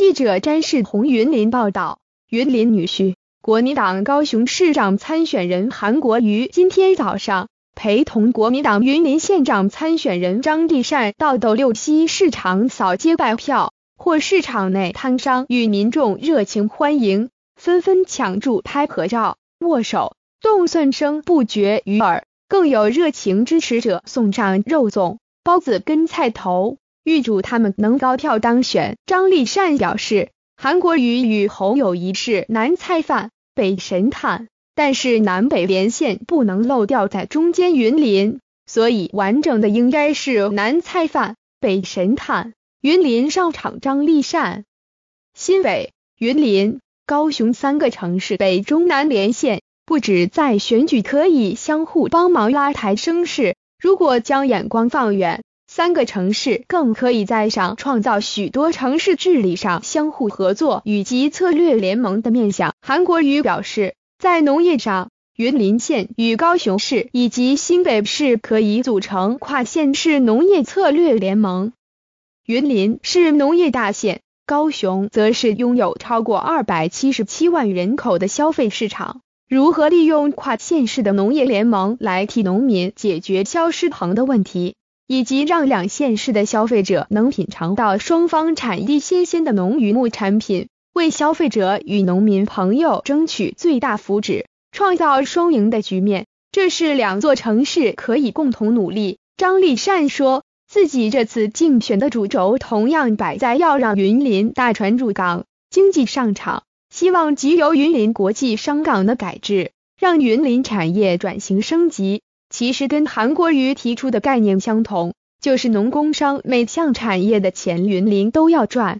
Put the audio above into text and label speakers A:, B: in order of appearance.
A: 记者詹世红、云林报道，云林女婿国民党高雄市长参选人韩国瑜今天早上陪同国民党云林县长参选人张地善到斗六溪市场扫街拜票，或市场内摊商与民众热情欢迎，纷纷抢注拍合照、握手，动算声不绝于耳，更有热情支持者送上肉粽、包子跟菜头。预祝他们能高票当选。张立善表示，韩国瑜与侯友谊是南菜饭北神探，但是南北连线不能漏掉在中间云林，所以完整的应该是南菜饭北神探。云林上场，张立善、新北、云林、高雄三个城市北中南连线，不止在选举可以相互帮忙拉抬声势，如果将眼光放远。三个城市更可以在上创造许多城市治理上相互合作以及策略联盟的面向。韩国瑜表示，在农业上，云林县与高雄市以及新北市可以组成跨县市农业策略联盟。云林是农业大县，高雄则是拥有超过二百七十七万人口的消费市场。如何利用跨县市的农业联盟来替农民解决消失棚的问题？以及让两县市的消费者能品尝到双方产地新鲜的农渔牧产品，为消费者与农民朋友争取最大福祉，创造双赢的局面，这是两座城市可以共同努力。张立善说，自己这次竞选的主轴同样摆在要让云林大船入港，经济上场，希望藉由云林国际商港的改制，让云林产业转型升级。其实跟韩国瑜提出的概念相同，就是农工商每项产业的钱，云林都要赚。